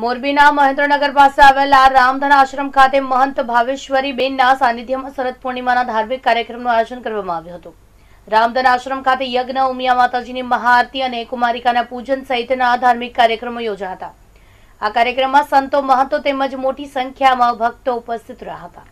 મોરબીના મહેન્દ્રનગર પાસે આવેલા રામધન આશ્રમ ખાતે મહંત ભાવેશ્વરી બેનના સાનિધ્યમાં શરદ પૂર્ણિમાના ધાર્મિક કાર્યક્રમનું આયોજન કરવામાં આવ્યું હતું રામધન આશ્રમ ખાતે યજ્ઞ ઉમિયા માતાજીની મહાઆરતી અને કુમારિકાના પૂજન સહિતના ધાર્મિક કાર્યક્રમો યોજાયા હતા આ કાર્યક્રમમાં સંતો મહંતો તેમજ મોટી સંખ્યામાં ભક્તો ઉપસ્થિત રહ્યા હતા